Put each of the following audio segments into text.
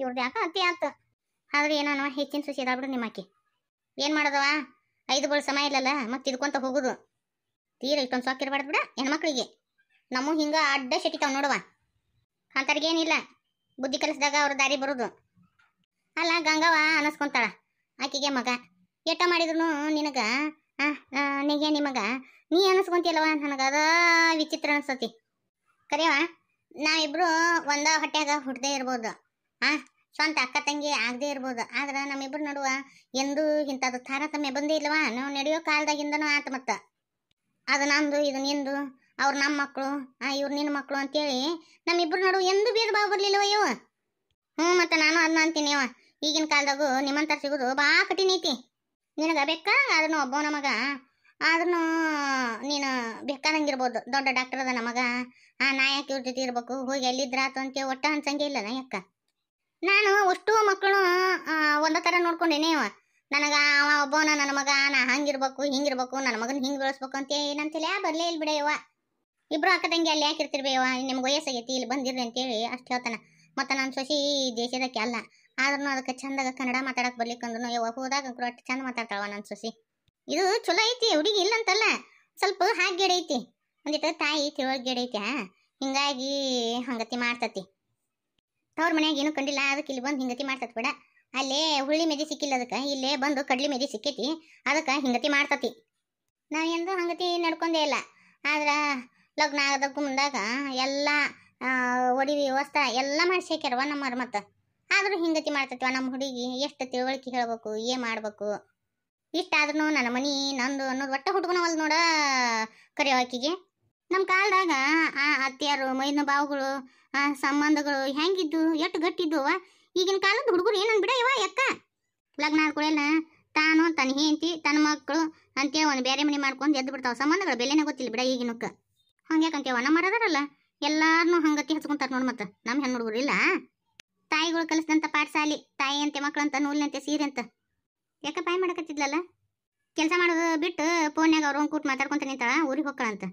ಇವ್ರದ್ದು ಯಾಕೆ ಅತಿ ಆತ ಆದ್ರೆ ಏನೋ ಹೆಚ್ಚಿನ ಸುಸಿ ನಿಮ್ಮ ಆಕೆ ಏನು ಮಾಡೋದವ ಐದು ಬಳ ಸಮಯ ಇಲ್ಲಲ್ಲ ಮತ್ತೆ ಇದ್ಕೊಂತ ಹೋಗೋದು ತೀರ ಇಷ್ಟೊಂದು ಇರಬಾರ್ದು ಬಿಡ ಹೆಣ್ಮಕ್ಳಿಗೆ ನಮ್ಮ ಹಿಂಗೆ ಅಡ್ಡ ಶೆಟಿತಾವ್ ನೋಡುವ ಏನಿಲ್ಲ ಬುದ್ಧಿ ಕಲಿಸಿದಾಗ ಅವ್ರ ದಾರಿ ಬರೋದು ಅಲ್ಲ ಗಂಗವ ಅನಸ್ಕೊಂತಾಳ ಆಕೆಗೆ ಮಗ ಎಟ್ಟ ಮಾಡಿದ್ರು ನಿನಗೆ ನಿಗೆ ನಿಮಗ ನೀ ಅನ್ನಿಸ್ಕೊಂತಿಯಲ್ಲವ ನನಗೆ ಅದ ವಿಚಿತ್ರ ಅನಿಸ್ತತಿ ಕರೆಯವ ನಾವಿಬ್ರು ಒಂದ ಹೊಟ್ಟೆಗ ಹುಟ್ಟದೇ ಇರ್ಬೋದು ಆ ಸ್ವಂತ ಅಕ್ಕ ತಂಗಿ ಆಗದೆ ಇರ್ಬೋದು ಆದ್ರೆ ನಮ್ಮಿಬ್ರು ನಡುವ ಎಂದೂ ಇಂಥದ್ದು ತಾರತಮ್ಯ ಬಂದೇ ಇಲ್ವಾ ನಾವು ನಡೆಯೋ ಕಾಲದಾಗಿಂದನೂ ಆತ ಮತ್ತೆ ಅದು ನಂದು ಇದು ನಿಂದು ಅವ್ರು ನಮ್ಮ ಮಕ್ಕಳು ಆ ಇವ್ರು ನಿನ್ನ ಮಕ್ಕಳು ಅಂತೇಳಿ ನಮ್ಮಿಬ್ರು ನಡುವೆ ಎಂದೂ ಭೇದ ಭಾವ ಬರಲಿಲ್ಲವ ಇವ ಹ್ಞೂ ಮತ್ತೆ ನಾನು ಅದನ್ನ ಅಂತೀನಿ ಅವ ಈಗಿನ ಕಾಲದಾಗೂ ನಿಮ್ಮಂತರ ಸಿಗೋದು ಭಾಳ ಕಠಿಣ ಐತಿ ನಿನಗೆ ಬೇಕಾ ಅದನ್ನು ಒಬ್ಬವನ ಮಗ ಆದ್ರೂ ನೀನು ಬೇಕಾದಂಗಿರ್ಬೋದು ದೊಡ್ಡ ಡಾಕ್ಟರ್ ಅದ ನಮಗ ಆ ನಾಯಕ ಇವ್ರ ಜೊತೆ ಇರ್ಬೇಕು ಹೋಗಿ ಎಲ್ಲಿದ್ರಾತು ಅಂತ ಒಟ್ಟ ಅನ್ಸಂಗೆ ಇಲ್ಲ ನಾ ನಾನು ಅಷ್ಟು ಮಕ್ಕಳು ಒಂದೇ ಥರ ನೋಡ್ಕೊಂಡೇನೆ ಅವ ನನಗೆ ಅವ ಒಬ್ಬವನ ನನ್ನ ಮಗ ನಾ ಹಂಗಿರ್ಬೇಕು ಹಿಂಗಿರ್ಬೇಕು ನನ್ನ ಮಗನ ಹಿಂಗೆ ಬೆಳೆಸ್ಬೇಕು ಅಂತ ಏನಂತಿಲ್ಲ ಬರಲೇ ಇಲ್ಲ ಬಿಡೇವ ಇಬ್ರು ಅಕ್ಕ ತಂಗಿ ಅಲ್ಲಿ ಯಾಕೆ ಇರ್ತಿರ್ಬೇವ ನಿಮ್ಗೆ ವಯಸ್ಸಾಗೈತಿ ಇಲ್ಲಿ ಬಂದಿರ್ರಿ ಅಂತೇಳಿ ಅಷ್ಟು ಹೇಳ್ತಾನೆ ಮತ್ತು ನಾನು ಸೊಸಿ ಈ ದೇಶದಕ್ಕೆ ಅಲ್ಲ ಆದ್ರೂ ಅದಕ್ಕೆ ಚಂದಾಗ ಕನ್ನಡ ಮಾತಾಡಕ್ಕೆ ಬರ್ಲಿಕ್ಕಂದ್ರು ಯಾವ ಹೋದಾಗ ಅಷ್ಟು ಚಂದ ಮಾತಾಡ್ತಾವ ನನ್ನ ಸೊಸಿ ಇದು ಚಲೋ ಐತಿ ಹುಡುಗಿ ಇಲ್ಲ ಅಂತಲ್ಲ ಸ್ವಲ್ಪ ಹಾಗೆ ಐತಿ ಅಂದಿತ್ತ ತಾಯಿ ಗಿಡ ಐತಿ ಹಿಂಗಾಗಿ ಹಂಗತಿ ಮಾಡ್ತತಿ ತವ್ರ ಮನ್ಯಾಗ ಏನು ಕಂಡಿಲ್ಲ ಅದಕ್ಕೆ ಇಲ್ಲಿ ಬಂದು ಹಿಂಗತಿ ಮಾಡ್ತತ್ ಬೇಡ ಅಲ್ಲೇ ಹುಳಿ ಮೆದಿ ಸಿಕ್ಕಿಲ್ಲ ಅದಕ್ಕೆ ಇಲ್ಲೇ ಬಂದು ಕಡ್ಲಿ ಮೆದಿ ಸಿಕ್ಕೈತಿ ಅದಕ್ಕೆ ಹಿಂಗತಿ ಮಾಡ್ತತಿ ನಾ ಎಂದು ಹಂಗತಿ ನಡ್ಕೊಂಡೇ ಇಲ್ಲ ಆದ್ರೆ ಲಗ್ನ ಆಗದಕ್ಕೆ ಮುಂದಾಗ ಎಲ್ಲ ಒಡಿ ವ್ಯವಸ್ಥೆ ಎಲ್ಲ ಮಾಡ್ಸಾಕ್ಯಾರವ ನಮ್ಮ ಅರ್ಮತ್ತ ಆದರೂ ಹಿಂಗತಿ ಮಾಡ್ತತಿವ ನಮ್ಮ ಹುಡುಗಿ ಎಷ್ಟು ತಿಳುವಳಿಕೆ ಹೇಳ್ಬೇಕು ಏನು ಮಾಡಬೇಕು ಇಷ್ಟಾದ್ರೂ ನನ್ನ ಮನೆ ನಂದು ಅನ್ನೋದು ಒಟ್ಟ ಹುಡ್ಕೊಳವಲ್ ನೋಡ ಕರೆಯೋ ಆಕಿಗೆ ನಮ್ಮ ಕಾಲದಾಗ ಆ ಅತ್ತೆಯರು ಮೈದಿನ ಬಾವುಗಳು ಆ ಸಂಬಂಧಗಳು ಹೆಂಗಿದ್ದು ಎಷ್ಟು ಗಟ್ಟಿದ್ದುವ ಈಗಿನ ಕಾಲದ ಹುಡುಗರು ಏನನ್ ಬಿಡ ಇವ ಎಕ್ಕ ಲಗ್ನ ಆದ್ಕೊಳ್ಳೆಲ್ಲ ತಾನು ತನ್ನ ಹೆಂಡತಿ ತನ್ನ ಮಕ್ಕಳು ಅಂತೇಳಿ ಒಂದು ಬೇರೆ ಮನೆ ಮಾಡ್ಕೊಂಡು ಎದ್ದು ಬಿಡ್ತಾವ ಸಂಬಂಧಗಳು ಬೆಲೆನೇ ಗೊತ್ತಿಲ್ಲ ಬಿಡ ಈಗಿನಕ್ಕೆ ಹಂಗೆ ನಮ್ಮ ಮಾಡೋದಾರಲ್ಲ ಎಲ್ಲಾರನು ಹಂಗತಿ ಹಚ್ಕೊಂತಾರ ನೋಡಿ ಮತ್ತೆ ನಮ್ಮ ಹೆಣ್ಣು ಹುಡುಗರು ಇಲ್ಲ ತಾಯಿಗಳು ಕಲಿಸಿದಂಥ ಪಾಠಶಾಲಿ ತಾಯಿ ಅಂತೆ ಮಕ್ಕಳಂತ ನೂಲಿನಂತೆ ಸೀರೆ ಅಂತ ಯಾಕೆ ಬಾಯ್ ಮಾಡಕತ್ತಿದ್ಲಲ್ಲ ಕೆಲಸ ಮಾಡೋದು ಬಿಟ್ಟು ಫೋನ್ಯಾಗ ಅವ್ರ ಕೂಟ್ ಮಾತಾಡ್ಕೊಂತ ನಿಂತಾಳ ಊರಿಗೆ ಹೋಗ್ಕಳಂತ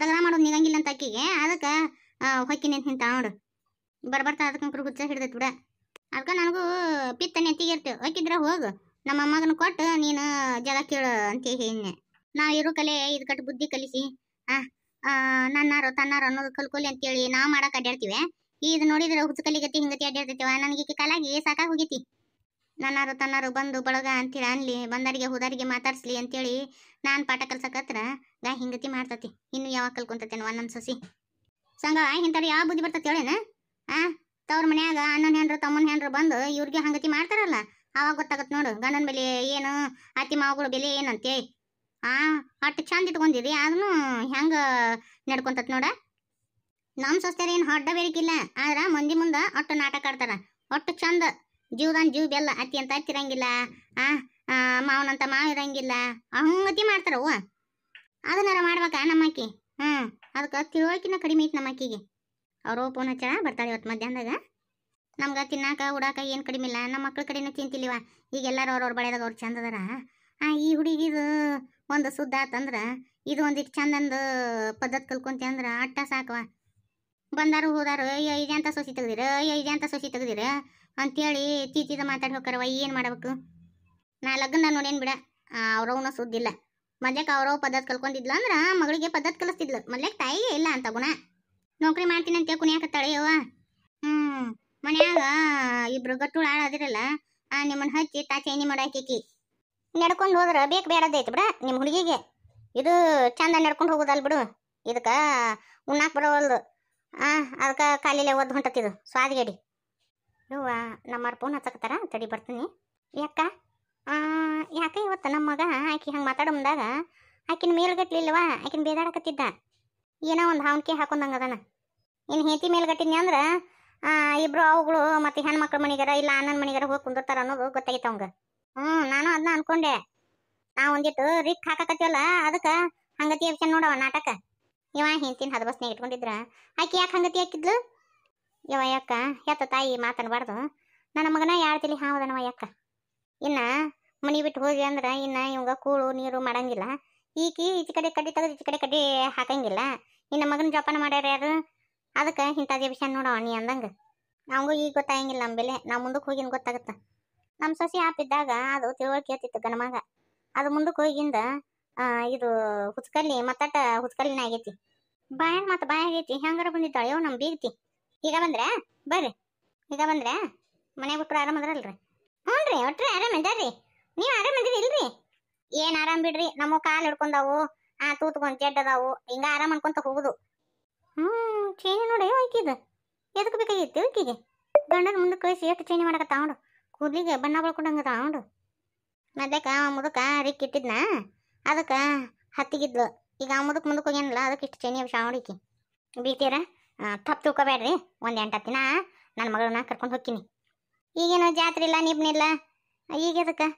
ದಗದ ಮಾಡೋದು ನಿಗಂಗಿಲ್ಲ ಅಂತ ಅಕ್ಕಿಗೆ ಅದಕ್ಕೆ ಹೊಕ್ಕಿ ನಿಂತ ನಿಂತ ನೋಡು ಬರ್ಬರ್ತಾ ಅದಕ್ಕೆ ಅಂಕರು ಹುಚ್ಚ ಹಿಡ್ದೈತಿ ಬಿಡ ಅದಕ್ಕೆ ನನಗೂ ಪಿತ್ತನೆ ನೆತ್ತಿಗೆ ಹೊಕ್ಕಿದ್ರೆ ಹೋಗು ನಮ್ಮ ಕೊಟ್ಟು ನೀನು ಜಗ ಕೇಳು ಅಂತ ಹೇಳಿ ನಾವು ಇರೋ ಕಲೆ ಇದು ಕಟ್ಟು ಬುದ್ಧಿ ಕಲಿಸಿ ನನ್ನಾರು ತನ್ನಾರು ಅನ್ನೋದು ಕಲ್ಕೊಲಿ ಅಂತೇಳಿ ನಾವು ಮಾಡಕ್ಕೆ ಅಡ್ಡಾಡ್ತೀವಿ ಇದು ನೋಡಿದ್ರೆ ಹುಚ್ಚು ಕಲಿಗತಿ ಹಿಂಗತಿ ಅಡ್ಡಾಡ್ತೈತಿವ ನನಗೆ ಕಲಾಗಿ ಸಾಕಾಗಿ ಹೋಗೈತಿ ನನ್ನಾರು ತನ್ನಾರು ಬಂದು ಬಳಗ ಅಂತೀರ ಅನ್ಲಿ ಬಂದರಿಗೆ ಹೋದಾರಿಗೆ ಮಾತಾಡ್ಸ್ಲಿ ಅಂತೇಳಿ ನಾನು ಪಾಠ ಕಲ್ಸಕತ್ರ ಗಾ ಹಿಂಗತಿ ಮಾಡ್ತತಿ ಇನ್ನು ಯಾವಾಗ ಕಲ್ಕೊಂತತೇನೋ ಒಂದೊಂದು ಸಸಿ ಸಂಗ ಹಿಂತಾರ ಯಾವ ಬುದ್ಧಿ ಬರ್ತತಿ ಹೇಳೇನ ಆ ತವ್ರ ಮನ್ಯಾಗ ಅಣ್ಣನ ಹೆಂಡ್ರು ತಮ್ಮನ ಹೆಂಡ್ರು ಬಂದು ಇವ್ರಿಗೆ ಹಂಗತಿ ಮಾಡ್ತಾರಲ್ಲ ಅವಾಗ ಗೊತ್ತಾಗತ್ತೆ ನೋಡು ಗಂಡನ ಬೆಲೆ ಏನು ಅತಿ ಮಾವುಗಳ ಬೆಲೆ ಏನಂತೆ ಆ ಅಟ್ಟು ಚಂದ ಇಟ್ಕೊಂಡಿರಿ ಆದ್ರೂ ಹೆಂಗೆ ನಡ್ಕೊಂತತ್ ನೋಡ ನಮ್ಮ ಏನು ಹೊಡ್ಡ ಬೇರಿಕಿಲ್ಲ ಆದ್ರೆ ಮಂದಿ ಮುಂದೆ ಅಟ್ಟು ನಾಟಕ ಆಡ್ತಾರ ಅಟ್ಟು ಚಂದ ಜೀವದಾನ್ ಜೀವ ಬೆಲ್ಲ ಅತ್ತಿ ಅಂತ ಹತ್ತಿರಂಗಿಲ್ಲ ಆ ಮಾವನಂತ ಮಾವ ಇರಂಗಿಲ್ಲ ಹಂಗತಿ ಮಾಡ್ತಾರವ್ವ ಅದನ್ನಾರ ಮಾಡ್ಬೇಕ ಅಕ್ಕಿ ಹ್ಞೂ ಅದಕ್ಕೆ ತಿಳುವಳಿಕಿನ ಕಡಿಮೆ ಐತಿ ನಮ್ಮಕ್ಕಿಗೆ ಅವ್ರ ಫೋನ್ ಹಚ್ಚಳ ಬರ್ತಾಳೆ ಇವತ್ತು ಮಧ್ಯಾಹ್ನದಾಗ ನಮ್ಗೆ ತಿನ್ನಾಕ ಉಡಾಕ ಏನು ಕಡಿಮೆ ಇಲ್ಲ ನಮ್ಮ ಮಕ್ಳ ಕಡೆನೂ ತಿಂತಿಲ್ಲಿವ ಈಗ ಎಲ್ಲರೂ ಅವ್ರವ್ರ ಬಳೆದಾಗ ಅವ್ರು ಚಂದ ಆ ಈ ಹುಡುಗಿದು ಒಂದು ಸುದ್ದ ಆತಂದ್ರೆ ಇದು ಒಂದಿಟ್ಟು ಚಂದಂದು ಪದ್ಧತಿ ಕಲ್ಕೊಂತಿ ಅಂದ್ರೆ ಅಟ್ಟ ಸಾಕವ ಬಂದಾರು ಹೋದಾರು ಅಯ್ಯೋ ಇದೆ ಅಂತ ಸೊಸಿ ತೆಗ್ದಿರ ಅಯ್ಯೋ ಇದೆ ಅಂತ ಸೊಸಿ ತೆಗ್ದಿರ ಅಂತೇಳಿ ಚೀಚಿದ ಮಾತಾಡಿ ಹೋಗ್ಯಾರವ ಏನು ಮಾಡಬೇಕು ನಾ ಲಗ್ನ ನೋಡೇನ್ ಬಿಡ ಅವ್ರವನ ಸುದ್ದಿಲ್ಲ ಮೊದ್ಲಕ್ಕೆ ಅವ್ರವ್ ಪದ್ಧತಿ ಕಲ್ಕೊಂಡಿದ್ಲು ಅಂದ್ರ ಮಗಳಿಗೆ ಪದ್ಧತಿ ಕಲಿಸ್ತಿದ್ಲು ಮೊದ್ಲಕ್ಕೆ ತಾಯಿಗೆ ಇಲ್ಲ ಅಂತ ಗುಣ ನೌಕರಿ ಮಾಡ್ತೀನಿ ಅಂತ ಕುಣಿಯಾಕತ್ತಾಳೆ ಯವ್ವ ಹ್ಞೂ ಮನ್ಯಾಗ ಇಬ್ರು ಗಟ್ಟುಳು ಆ ನಿಮ್ಮನ್ನ ಹಚ್ಚಿ ತಾ ಚೈನಿ ಮಾಡಾಕಿ ನಡ್ಕೊಂಡು ಹೋದ್ರ ಬೇಕು ಬೇಡದೈತಿ ಬಿಡ ನಿಮ್ಮ ಹುಡುಗಿಗೆ ಇದು ಚಂದ ನಡ್ಕೊಂಡು ಹೋಗೋದಲ್ ಬಿಡು ಇದಕ್ಕ ಉಣ್ಣಾಕ್ ಬರೋವಲ್ದು ಹಾಂ ಅದಕ್ಕೆ ಕಾಲಿಲೆ ಒದ್ದು ಹೊಂಟತ್ತಿದು ಸ್ವಾದಗೇಡಿ ಇವ ನಮ್ಮ ಫೋನ್ ಹಚ್ಚಕತ್ತಾರ ತಡಿ ಬರ್ತೀನಿ ಯಾಕ ಯಾಕೆ ಇವತ್ತು ನಮ್ಮ ಮಗ ಆಕೆ ಹಂಗೆ ಮಾತಾಡೋ ಮುಂದಾಗ ಆಕಿನ ಮೇಲ್ಗಟ್ಲಿಲ್ವಾ ಆಕಿನ ಬೇದಾಡಕತ್ತಿದ್ದ ಏನೋ ಒಂದು ಹಾವಣಿಕೆ ಹಾಕೊಂಡಂಗೆ ಅದನ ಇನ್ನು ಹೆಂಡತಿ ಮೇಲ್ಗಟ್ಟಿನಿ ಅಂದ್ರೆ ಇಬ್ಬರು ಅವುಗಳು ಮತ್ತು ಹೆಣ್ಮಕ್ಳ ಮನೆಗಾರ ಇಲ್ಲ ಅಣ್ಣನ ಮನೆಗಾರ ಹೋಗಿ ಕುಂದಿರ್ತಾರ ಅನ್ನೋದು ಗೊತ್ತಾಗಿತ್ತು ಅವಂಗೆ ಹ್ಞೂ ನಾನು ಅದನ್ನ ಅನ್ಕೊಂಡೆ ನಾ ಒಂದಿಟ್ಟು ರಿಕ್ ಹಾಕಕತ್ತೀವಲ್ಲ ಅದಕ್ಕೆ ಹಂಗತಿ ಯೋಚನೆ ನೋಡವ ನಾಟಕ ಇವ ಹಿಂತಿನ ಹದಬಸ್ನಾಗ ಇಟ್ಕೊಂಡಿದ್ರ ಆಕೆ ಯಾಕೆ ಹಂಗತಿ ಹಾಕಿದ್ಲು ಇವ ಯಾಕ ಎತ್ತ ತಾಯಿ ಮಾತಾಡಬಾರ್ದು ನನ್ನ ಮಗನ ಯಾರು ತಿಳಿ ಹಾವದನವ ಯಾಕ ಇನ್ನ ಮನಿ ಬಿಟ್ಟು ಹೋಗಿ ಅಂದ್ರೆ ಇನ್ನ ಇವಂಗ ಕೂಳು ನೀರು ಮಾಡಂಗಿಲ್ಲ ಈಕಿ ಈಚೆ ಕಡೆ ಕಡ್ಡಿ ತೆಗೆದು ಈಚೆ ಕಡೆ ಕಡ್ಡಿ ಹಾಕಂಗಿಲ್ಲ ಇನ್ನ ಮಗನ ಜೋಪಾನ ಮಾಡ್ಯಾರ ಯಾರು ಅದಕ್ಕೆ ಇಂಥದೇ ವಿಷಯ ನೋಡವ ನೀ ಅಂದಂಗೆ ನಮಗೂ ಈಗ ಗೊತ್ತಾಗಂಗಿಲ್ಲ ನಮ್ಮ ಬೆಲೆ ನಾವು ಮುಂದಕ್ಕೆ ಹೋಗಿನ ಗೊತ್ತಾಗತ್ತ ನಮ್ಮ ಸೊಸೆ ಆಪ್ ಇದ್ದಾಗ ಅದು ತಿಳುವಳಿಕೆ ನನ್ನ ಗಣಮಗ ಅದು ಮುಂದಕ್ಕೆ ಹೋಗಿಂದ ಆ ಇದು ಹುಚ್ಕಲ್ಲಿ ಮತ್ತಟ್ಟ ಹುಚ್ಕಲ್ಲಿನ ಆಗೈತಿ ಬಾಯನ್ ಮತ್ತೆ ಬಾಯ ಆಗೈತಿ ಹೆಂಗಾರ ಬಂದಿದ್ದಾಳೆ ಯೋ ನಮ್ ಬೀಗ್ತಿ ಈಗ ಬಂದ್ರೆ ಬರ್ರಿ ಈಗ ಬಂದ್ರೆ ಮನೆ ಬಿಟ್ರೆ ಆರಾಮ ಅದ್ರಲ್ರಿ ಹ್ಞೂ ರೀ ಒಟ್ರೆ ಆರಾಮ ನೀವು ಇಲ್ರಿ ಏನು ಆರಾಮ ಬಿಡ್ರಿ ನಮ್ಮ ಕಾಲು ಹಿಡ್ಕೊಂಡಾವು ಆ ತೂತ್ಕೊಂಡ್ ಜಡ್ ಅದಾವು ಹಿಂಗ ಆರಾಮ್ ಅನ್ಕೊಂತ ಹೋಗುದು ಹ್ಮ್ ಚೇನಿ ನೋಡಿ ಆಕಿದ ಎದಕ್ ಬೇಕಾಗಿತ್ತು ಆಕಿಗೆ ಗಂಡನ ಮುಂದೆ ಕಳಿಸಿ ಎಷ್ಟು ಚೇನಿ ಮಾಡಕತ್ತ ಅವಡು ಕೂದಲಿಗೆ ಬಣ್ಣ ಬಳಕೊಂಡಂಗ ಅವಡು ಮದ್ಯಕ ಮುದಕ ರಿಕ್ ಇಟ್ಟಿದ್ನಾ ಅದಕ್ಕೆ ಹತ್ತಿಗಿದ್ಲು ಈಗ ಆ ಮುದಕ್ಕೆ ಮುಂದಕ್ಕೆ ಹೋಗ್ಯಾನಲ್ಲ ಅದಕ್ಕೆ ಇಷ್ಟು ಚೈನಿ ಅಂಶ ಹೊಡಿಕಿ ಬೀಳ್ತೀರ ತಪ್ಪು ತಿಳ್ಕೊಬೇಡ್ರಿ ಒಂದು ಎಂಟು ಹತ್ತಿನ ನನ್ನ ಮಗಳನ್ನ ಕರ್ಕೊಂಡು ಹೋಗ್ತೀನಿ ಈಗೇನು ಜಾತ್ರೆ ಇಲ್ಲ ನಿಬ್ನಿಲ್ಲ ಈಗ ಅದಕ್ಕೆ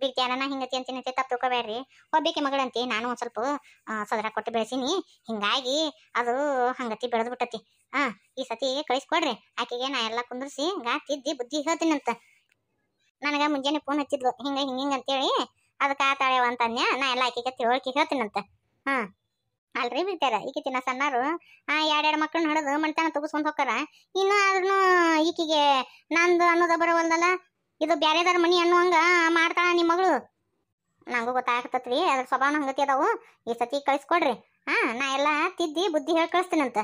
ಬೀಳ್ತೀಯಾರ ನಾ ಹಿಂಗತಿ ಅಂತೀನಿ ತಪ್ಪು ತಿಳ್ಕೊಬೇಡ್ರಿ ಒಬ್ಬಕ್ಕೆ ಮಗಳಂತಿ ನಾನು ಒಂದು ಸ್ವಲ್ಪ ಸದರ ಕೊಟ್ಟು ಬೆಳೆಸೀನಿ ಹಿಂಗಾಗಿ ಅದು ಹಂಗತಿ ಬೆಳೆದು ಬಿಟ್ಟತಿ ಹಾಂ ಈ ಸತಿ ಕಳಿಸ್ಕೊಡ್ರಿ ಆಕೆಗೆ ನಾ ಎಲ್ಲ ಕುಂದ್ರಿಸಿ ಹಿಂಗಾ ತಿದ್ದಿ ಬುದ್ಧಿ ಹೇಳ್ತೀನಂತ ನನಗೆ ಮುಂಜಾನೆ ಫೋನ್ ಹಚ್ಚಿದ್ಲು ಹಿಂಗೆ ಹಿಂಗೆ ಅಂತೇಳಿ ಅದು ಕಾತಾಳೆ ಅಂತ ನಾ ಎಲ್ಲ ಆಕಿಗೆ ತಿಳುವಳಿಕೆ ಹೇಳ್ತೀನಂತ ಹಾ ಅಲ್ರಿ ಬಿಡ್ತಾರ ಈಕೆ ತಿನ್ನ ಸಣ್ಣಾರು ಆ ಎರಡೆರಡು ಮಕ್ಕಳನ್ನ ಹಿಡಿದು ಮಣ್ತಾನ ತುಗಸ್ಕೊಂಡ್ ಹೋಗಾರ ಇನ್ನು ಆದ್ರೂ ಈಕಿಗೆ ನಂದು ಅನ್ನೋದ ಬರವಲ್ದಲ್ಲ ಇದು ಬ್ಯಾರೆದಾರ ಮನಿ ಅನ್ನುವಂಗ ಮಾಡ್ತಾಳ ನಿಮ್ಮ ಮಗಳು ನಂಗೂ ಗೊತ್ತಾಗತ್ತತ್ರಿ ಅದ್ರ ಸ್ವಭಾವನ ಹಂಗತಿ ಅದಾವು ಈ ಸತಿ ಕಳಿಸ್ಕೊಡ್ರಿ ಹಾ ನಾ ಎಲ್ಲ ತಿದ್ದಿ ಬುದ್ಧಿ ಹೇಳಿ ಕಳಿಸ್ತೀನಂತ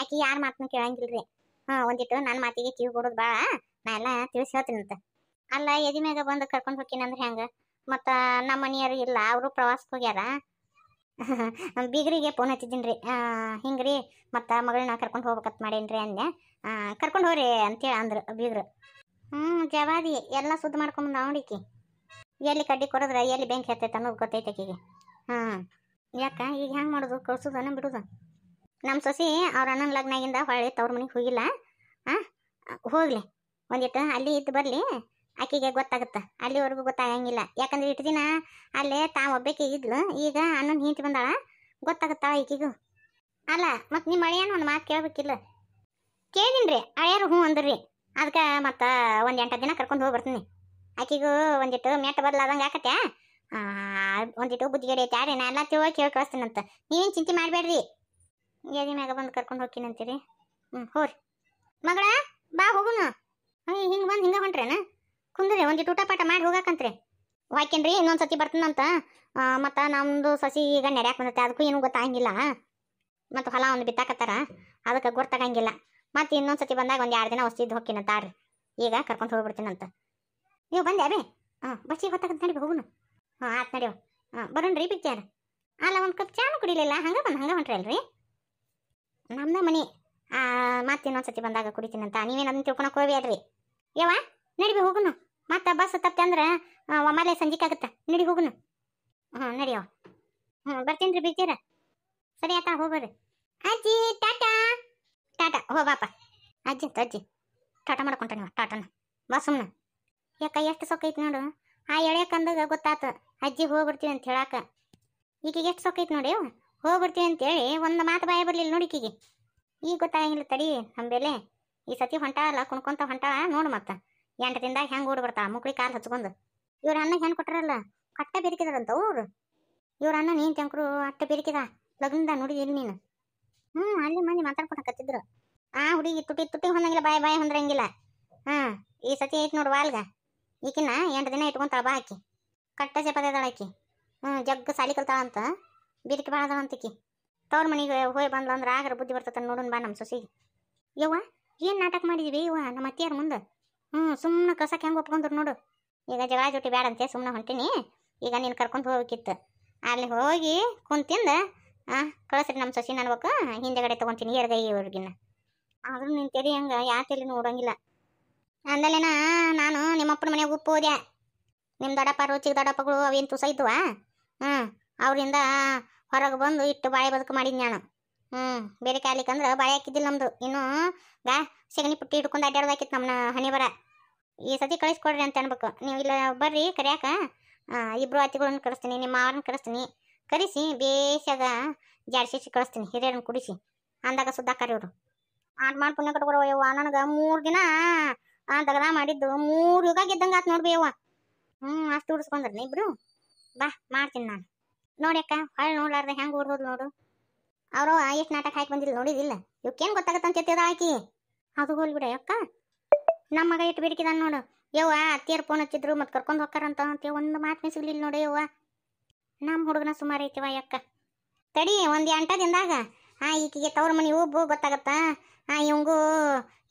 ಆಕಿ ಯಾರ ಮಾತನ್ನ ಕೇಳಂಗಿಲ್ರಿ ಹಾ ಒಂದಿಟ್ಟು ನನ್ನ ಮಾತಿಗೆ ಕಿವಿ ಕೊಡೋದು ಬಾಳ ನಾ ಎಲ್ಲ ತಿಳ್ಸಿ ಹೇಳ್ತೀನಂತ ಅಲ್ಲ ಎದಿ ಮ್ಯಾಗ ಬಂದು ಕರ್ಕೊಂಡು ಹೋಗ್ತೀನಿ ಅಂದ್ರೆ ಹೆಂಗ ಮತ್ತು ನಮ್ಮ ಮನೆಯವರು ಇಲ್ಲ ಅವರು ಪ್ರವಾಸಕ್ಕೆ ಹೋಗ್ಯಾರ ಬೀಗರಿಗೆ ಫೋನ್ ಹಚ್ಚಿದ್ದೀನಿ ರೀ ಹಿಂಗೆ ರೀ ಮತ್ತು ಮಗಳನ್ನ ಕರ್ಕೊಂಡು ಹೋಗ್ಬೇಕಂತ ಮಾಡೇನಿ ರೀ ಅಂದೆ ಕರ್ಕೊಂಡು ಹೋಗ್ರಿ ಅಂತೇಳಿ ಅಂದ್ರು ಬೀಗರು ಹ್ಞೂ ಜವಾದಿ ಎಲ್ಲ ಸುದ್ದಿ ಮಾಡ್ಕೊಂಬಂದು ಅವಡಿಕಿ ಎಲ್ಲಿ ಕಡ್ಡಿ ಕೊಡೋದ್ರ ಎಲ್ಲಿ ಬೆಂಕಿ ಹೇಳ್ತೈತೆ ಅನ್ನೋದು ಗೊತ್ತೈತೆ ಆಕಿಗೆ ಹಾಂ ಯಾಕೆ ಈಗ ಹೆಂಗೆ ಮಾಡೋದು ಕಳ್ಸೋದನ್ನ ಬಿಡೋದು ನಮ್ಮ ಸೊಸಿ ಅವ್ರ ಅಣ್ಣನ ಲಗ್ನಾಗಿಂದ ಹೊಳ್ಳಿ ತವ್ರ ಮನೆಗೆ ಹೋಗಿಲ್ಲ ಹಾಂ ಹೋಗ್ಲಿ ಒಂದಿಟ್ಟು ಅಲ್ಲಿ ಇದ್ದು ಬರಲಿ ಆಕೆಗೆ ಗೊತ್ತಾಗುತ್ತೆ ಅಲ್ಲಿವರೆಗೂ ಗೊತ್ತಾಗಂಗಿಲ್ಲ ಯಾಕಂದ್ರೆ ಇಟ್ಟು ದಿನ ಅಲ್ಲೇ ತಾವು ಒಬ್ಬಕ್ಕೆ ಇದ್ಲು ಈಗ ಅಣ್ಣನ್ ಹಿಂತಿ ಬಂದಾಳ ಗೊತ್ತಾಗುತ್ತಾ ಈಕಿಗೂ ಅಲ್ಲ ಮತ್ತು ನಿಮ್ಮ ಅಳಿಯನ ಒಂದು ಮಾತು ಕೇಳಬೇಕಿಲ್ಲ ಕೇಳಿನ್ರಿ ರೀ ಹ್ಞೂ ಅಂದ್ರಿ ಅದಕ್ಕೆ ಮತ್ತು ಒಂದು ಎಂಟು ದಿನ ಕರ್ಕೊಂಡು ಹೋಗಿ ಬರ್ತೀನಿ ಆಕಿಗೂ ಒಂದಿಟ್ಟು ಮೆಟ್ಟ ಬದಲಾದಂಗೆ ಆಕತ್ಯಾ ಒಂದಿಟ್ಟು ಬುದ್ಧಿಗೇಡಿ ಐತೆ ಆಡ್ರಿ ನಾನು ಎಲ್ಲ ತಿಳಿ ಕೇಳಿ ಅಂತ ನೀವೇನು ಚಿಂತೆ ಮಾಡಬೇಡ್ರಿ ಎದಿ ಮ್ಯಾಗ ಬಂದು ಕರ್ಕೊಂಡು ಹೋಗ್ತೀನಿ ಅಂತೀರಿ ಹ್ಞೂ ಹೋರಿ ಮಗಳ ಬಾ ಹೋಗುನು ಹಿಂಗೆ ಬಂದು ಹಿಂಗ ಹೊಂಟ್ರೇನ ಕುಂದ್ರೆ ಒಂದು ಊಟ ಪಾಠ ಮಾಡಿ ಹೋಗಾಕಂತ್ರಿ ವಾಯ್ಕೇನ್ರಿ ಇನ್ನೊಂದು ಸತಿ ಬರ್ತದಂತ ಮತ್ತು ನಮ್ಮದು ಸಸಿ ಈಗ ನೆಡ್ಯಾಕೆ ಬಂದತೆ ಅದಕ್ಕೂ ಏನೂ ಗೊತ್ತಾಗಂಗಿಲ್ಲ ಮತ್ತು ಹೊಲ ಒಂದು ಬಿತ್ತಾಕತ್ತಾರ ಅದಕ್ಕೆ ಗೊತ್ತಾಗಂಗಿಲ್ಲ ಮತ್ತೆ ಇನ್ನೊಂದು ಸತಿ ಬಂದಾಗ ಒಂದು ಎರಡು ದಿನ ಹೊಸಿದ್ದು ಹೊಕ್ಕಿನ ತಾಡ್ರಿ ಈಗ ಕರ್ಕೊಂಡು ಹೋಗ್ಬಿಡ್ತೀನಂತ ನೀವು ಬಂದೆ ಬೇ ಹಾಂ ಬಸ್ಸಿಗೆ ಗೊತ್ತಾಗತ್ತೆ ನಡಿ ಹೋಗುನು ಹಾಂ ಆಯ್ತು ನಡಿಯೋ ಹಾಂ ರೀ ಪಿಕ್ಚರ್ ಅಲ್ಲ ಒಂದು ಕಪ್ ಚಾನು ಕುಡಿಲಿಲ್ಲ ಹಂಗೆ ಬಂದು ಹಂಗೆ ಹೊಂಟ್ರಿ ಅಲ್ರಿ ನಮ್ದ ಮನೆ ಮತ್ತೆ ಇನ್ನೊಂದು ಸತಿ ಬಂದಾಗ ಕುಡಿತೀನಂತ ನೀವೇನದನ್ನು ತಿಳ್ಕೊಳಕ್ ಹೋಗ್ಬೇಡ್ರಿ ಯವ್ವ ನಡಿ ಬಿ ಹೋಗುನು ಮತ್ತೆ ಬಸ್ ತಪ್ಪತೆ ಅಂದ್ರೆ ಒಮ್ಮಾಲೆ ಸಂಜೆಕಾಗತ್ತೆ ನಡಿ ಹೋಗುನು ಹ್ಞೂ ನಡಿಯವ ಹ್ಞೂ ಬರ್ತೀನಿ ರೀ ಬಿಡ್ತೀರ ಸರಿ ಆತ ಹೋಗ್ಬರ್ರಿ ಅಜ್ಜಿ ಟಾಟಾ ಟಾಟಾ ಹೋ ಬಾಪ ಅಜ್ಜಿ ಅಂತ ಅಜ್ಜಿ ಟಾಟಾ ಮಾಡ್ಕೊಂತಾನೆ ಟಾಟಾನ ಬಾ ಸುಮ್ಮನೆ ಯಾಕ ಎಷ್ಟು ಸೊಕ್ಕ ನೋಡು ಆ ಎಳೆ ಕಂದಾಗ ಗೊತ್ತಾತು ಅಜ್ಜಿ ಹೋಗ್ಬಿಡ್ತೀವಿ ಅಂತ ಹೇಳಾಕ ಈಗ ಎಷ್ಟು ಸೊಕ್ಕ ಐತಿ ನೋಡಿ ಹೋಗ್ಬಿಡ್ತೀವಿ ಅಂತೇಳಿ ಒಂದು ಮಾತು ಬಾಯ ಬರಲಿಲ್ಲ ನೋಡಿ ಈಗ ಗೊತ್ತಾಗಂಗಿಲ್ಲ ತಡಿ ನಮ್ಮ ಬೆಲೆ ಈ ಸತಿ ಅಲ್ಲ ಕುಣ್ಕೊಂತ ಹೊಂಟಾ ನೋಡು ಮತ್ತೆ ಎಂಟದಿಂದ ಹೆಂಗೆ ಓಡಿ ಬರ್ತಾ ಮುಕ್ಳಿ ಕಾಲು ಹಚ್ಕೊಂಡು ಇವ್ರ ಅಣ್ಣ ಹೆಣ್ಣು ಕೊಟ್ಟರಲ್ಲ ಕಟ್ಟ ಬಿರಿಕಿದ್ರಂತ ಊರು ಇವ್ರ ಅಣ್ಣ ನೀನ್ ತೆಂಕರು ಅಟ್ಟ ಬಿರಿಕಿದ ಲಗ್ನದ ಇಲ್ಲಿ ನೀನು ಹ್ಮ್ ಅಲ್ಲಿ ಮಂದಿ ಮಾತಾಡ್ಕೊಳಕತ್ತಿದ್ರು ಆ ಹುಡುಗಿ ತುಟಿ ತುಟಿ ಹೊಂದಂಗಿಲ್ಲ ಬಾಯಿ ಬಾಯಿ ಹೊಂದ್ರಂಗಿಲ್ಲ ಹಾಂ ಈ ಸತಿ ಐತಿ ನೋಡು ವಾಲ್ಗ ಈಕಿನ ಎಂಟು ದಿನ ಇಟ್ಕೊಂತ ಬಾ ಆಕಿ ಕಟ್ಟ ಸೇಪದಾಳ ಆಕಿ ಹ್ಞೂ ಜಗ್ಗ ಸಾಲಿ ಕಲ್ತಾಳಂತ ಬಿರಿಕೆ ಭಾಳ ಅದಾಳಂತಕಿ ತವ್ರ ಮನೆಗೆ ಹೋಯ್ ಬಂದ್ಲ ಅಂದ್ರೆ ಆಗ್ರ ಬುದ್ಧಿ ಬರ್ತದ ನೋಡನ್ ಬಾ ನಮ್ಮ ಸೊಸಿಗೆ ಯವ್ವ ಏನ್ ನಾಟಕ ಮಾಡಿದಿವಿ ಯವ್ವ ನಮ್ಮ ಅತ್ತಿಯಾರ ಮುಂದೆ ಹ್ಞೂ ಸುಮ್ಮನೆ ಕಸಕ್ಕೆ ಹೆಂಗೆ ಒಪ್ಕೊಂಡ್ರು ನೋಡು ಈಗ ಜಗಳ ಜೊತೆ ಅಂತೆ ಸುಮ್ಮನೆ ಹೊಂಟೀನಿ ಈಗ ನೀನು ಕರ್ಕೊಂಡು ಹೋಗ್ಬೇಕಿತ್ತು ಅಲ್ಲಿ ಹೋಗಿ ಕುಂತಿಂದ ಹಾಂ ಕಳಿಸ್ರಿ ನಮ್ಮ ಸಸಿ ನನ್ಬೇಕು ಹಿಂದೆಗಡೆ ತೊಗೊತೀನಿ ಎಡಗೈ ಇವ್ರಿಗಿನ್ನ ಆದರೂ ನಿನ್ನ ತೆರಿ ಹೆಂಗೆ ಯಾರ ತಲೆ ನೋಡೋಂಗಿಲ್ಲ ಅಂದಲೇನ ನಾನು ನಿಮ್ಮಪ್ಪನ ಮನೆಗೆ ಉಪ್ಪು ಹೋದೆ ನಿಮ್ಮ ದೊಡ್ಡಪ್ಪ ರುಚಿಗೆ ದೊಡ್ಡಪ್ಪಗಳು ಅವೇನು ತುಸ ಇದ್ವಾ ಹ್ಞೂ ಅವರಿಂದ ಹೊರಗೆ ಬಂದು ಇಟ್ಟು ಬಾಳೆ ಬದುಕು ಮಾಡಿದ್ ನಾನು ಹ್ಮ್ ಬೇರೆ ಕಾಯ್ಲಿಕ್ಕಂದ್ರೆ ಬಾಳೆ ಹಾಕಿದ್ದಿಲ್ಲ ನಮ್ದು ಇನ್ನು ಗಾ ಸೆಗಣಿ ಪುಟ್ಟಿ ಹಿಡ್ಕೊಂಡು ಅಡ್ಡಾಡೋದಾಕಿತ್ತು ನಮ್ಮನ್ನ ಹನಿ ಬರ ಈ ಸತಿ ಕಳಿಸ್ಕೊಡ್ರಿ ಅಂತ ಅನ್ಬೇಕು ನೀವು ಇಲ್ಲ ಬರ್ರಿ ಕರ್ಯಾಕ ಇಬ್ರು ಅತಿಗಳನ್ನ ಕಳಿಸ್ತೀನಿ ನಿಮ್ಮ ಮಾವರನ್ನ ಕಳಿಸ್ತೀನಿ ಕರೆಸಿ ಬೇಸಾಗ ಜಾಡ್ಸಿಸಿ ಕಳಿಸ್ತೀನಿ ಹಿರಿಯರನ್ನ ಕುಡಿಸಿ ಅಂದಾಗ ಸುದ್ದಾಕಾರಿ ಇವರು ಆಟ ಮಾಡಿ ಪುಣ್ಯ ಕಟ್ಕೊಡುವ ಯವ್ವ ನನಗೆ ಮೂರು ದಿನ ಅಂದಾಗ ಮಾಡಿದ್ದು ಮೂರು ಯುಗ ಗೆದ್ದಂಗೆ ಆತು ನೋಡ್ಬಿ ಯವ್ವ ಹ್ಞೂ ಅಷ್ಟು ಉಡ್ಸ್ಕೊಂಡ್ರ ಇಬ್ರು ಬಾ ಮಾಡ್ತೀನಿ ನಾನು ನೋಡಿ ಅಕ್ಕ ಹೊಳ್ಳಿ ನೋಡ್ಲಾರ್ದೆ ಹೆಂಗೆ ಉಡ್ಬೋದು ನೋಡು ಅವರು ಎಷ್ಟು ನಾಟಕ ಹಾಕಿ ಬಂದಿಲ್ಲ ನೋಡಿದಿಲ್ಲ ಇವಕ್ಕೇನು ಗೊತ್ತಾಗತ್ತಂತ ಹಾಕಿ ಅದು ಹೋಲ್ ಬಿಡ ಅಕ್ಕ ನಮ್ಮ ಮಗ ಇಟ್ಟು ಬಿಡ್ಕಿದಾನ ನೋಡು ಯವ್ವ ಅತ್ತಿಯರ್ ಫೋನ್ ಹಚ್ಚಿದ್ರು ಮತ್ತೆ ಕರ್ಕೊಂಡು ಹೋಗ್ತಾರಂತ ಅಂತ ಒಂದು ಮಾತನೇ ಸಿಗ್ಲಿಲ್ಲ ನೋಡಿ ಯವ್ವ ನಮ್ಮ ಹುಡುಗನ ಸುಮಾರು ಐತಿವ ಅಕ್ಕ ತಡಿ ಒಂದು ಎಂಟ ದಿನದಾಗ ಆ ಈಕಿಗೆ ತವ್ರ ಮನೆ ಉಬ್ಬು ಗೊತ್ತಾಗತ್ತ ಆ ಇವಂಗೂ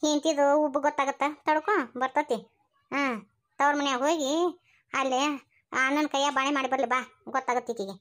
ಹಿಂತಿದು ಉಬ್ಬು ಗೊತ್ತಾಗತ್ತ ತಡ್ಕೊ ಬರ್ತತಿ ಹಾಂ ತವ್ರ ಮನೆಯಾಗ ಹೋಗಿ ಅಲ್ಲೇ ಅಣ್ಣನ ಕೈಯ ಬಾಳೆ ಮಾಡಿ ಬರ್ಲಿ ಬಾ ಗೊತ್ತಾಗತ್ತೆ ಈಕಿಗೆ